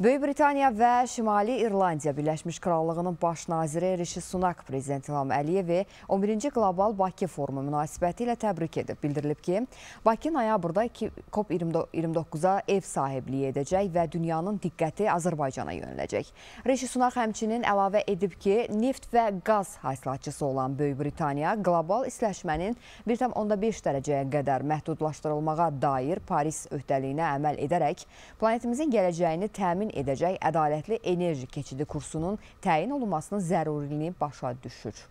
Böyük Britaniya və Şimali İrlandiya Birləşmiş Krallığının baş naziri Rishi Sunak prezident İlham Əliyevi 11-ci Qlobal Bakı forumu münasibəti ilə təbrik edib. Bildirilib ki, Bakı noyabrda COP29-a ev sahibliyi edəcək və dünyanın diqqəti Azərbaycana yönələcək. Rishi Sunak həmçinin əlavə edib ki, neft və qaz hasilatçısı olan Böyük Britaniya qlobal isləşmənin 1,5 dərəcəyə qədər məhdudlaşdırılmağa dair Paris öhdəliyinə əməl edərək planetimizin gələcəyini təmin təmin edəcək ədalətli enerji keçidi kursunun təyin olunmasının zəruriliyi başa düşür.